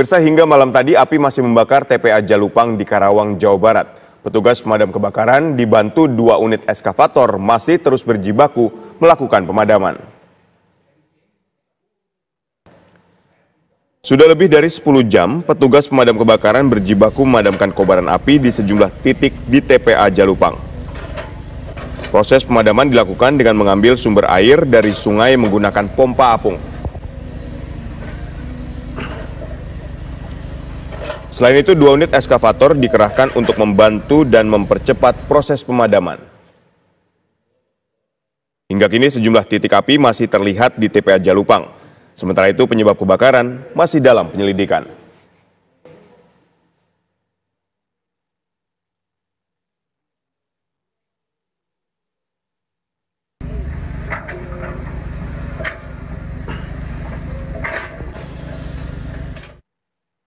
Pemirsa hingga malam tadi api masih membakar TPA Jalupang di Karawang, Jawa Barat. Petugas pemadam kebakaran dibantu dua unit eskavator masih terus berjibaku melakukan pemadaman. Sudah lebih dari 10 jam, petugas pemadam kebakaran berjibaku memadamkan kobaran api di sejumlah titik di TPA Jalupang. Proses pemadaman dilakukan dengan mengambil sumber air dari sungai menggunakan pompa apung. Selain itu, dua unit eskavator dikerahkan untuk membantu dan mempercepat proses pemadaman. Hingga kini sejumlah titik api masih terlihat di TPA Jalupang. Sementara itu penyebab kebakaran masih dalam penyelidikan.